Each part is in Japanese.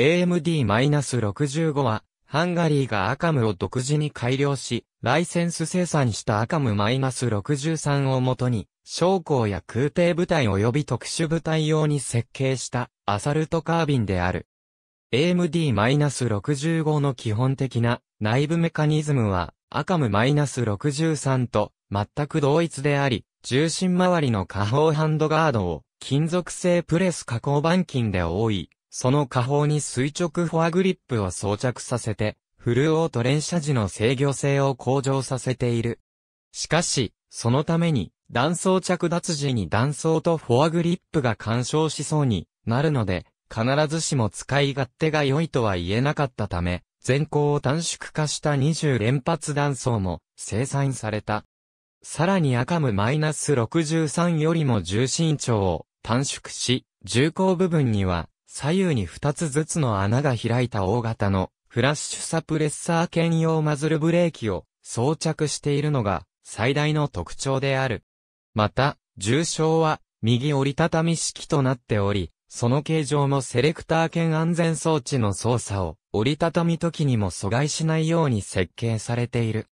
AMD-65 は、ハンガリーがアカムを独自に改良し、ライセンス生産したアカム -63 をもとに、将校や空挺部隊及び特殊部隊用に設計したアサルトカービンである。AMD-65 の基本的な内部メカニズムは、アカム -63 と全く同一であり、重心周りの下方ハンドガードを金属製プレス加工板金で覆い、その下方に垂直フォアグリップを装着させて、フルオート連射時の制御性を向上させている。しかし、そのために、断層着脱時に断層とフォアグリップが干渉しそうになるので、必ずしも使い勝手が良いとは言えなかったため、全高を短縮化した20連発断層も生産された。さらにアカム -63 よりも重心長を短縮し、重厚部分には左右に2つずつの穴が開いた大型のフラッシュサプレッサー兼用マズルブレーキを装着しているのが最大の特徴である。また、重症は右折りたたみ式となっており、その形状もセレクター兼安全装置の操作を折りたたみ時にも阻害しないように設計されている。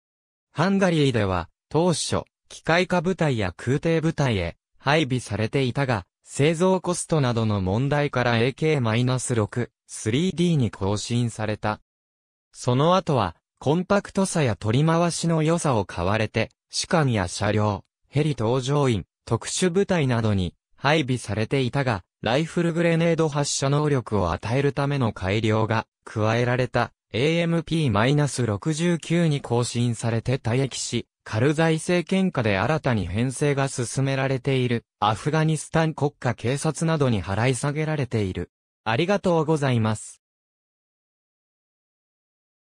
ハンガリーでは当初、機械化部隊や空挺部隊へ配備されていたが、製造コストなどの問題から AK-6、3D に更新された。その後は、コンパクトさや取り回しの良さを買われて、士官や車両、ヘリ搭乗員、特殊部隊などに配備されていたが、ライフルグレネード発射能力を与えるための改良が加えられた AMP-69 に更新されて退役し、カル財政喧嘩で新たに編成が進められている、アフガニスタン国家警察などに払い下げられている。ありがとうございます。